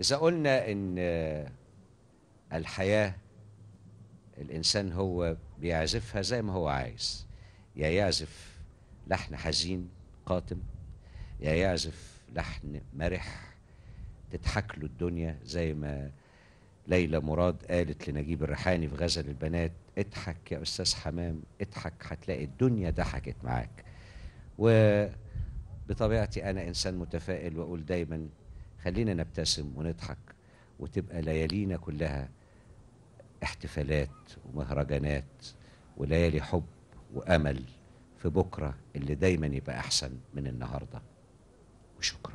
إذا قلنا إن آه، الحياة الإنسان هو بيعزفها زي ما هو عايز يا يعزف لحن حزين قاتم يا يعزف لحن مرح تضحك له الدنيا زي ما ليلى مراد قالت لنجيب الريحاني في غزل البنات اضحك يا استاذ حمام اضحك هتلاقي الدنيا ضحكت معاك وبطبيعتي انا انسان متفائل واقول دايما خلينا نبتسم ونضحك وتبقى ليالينا كلها احتفالات ومهرجانات وليالي حب وامل في بكره اللي دايما يبقى احسن من النهارده وشكرا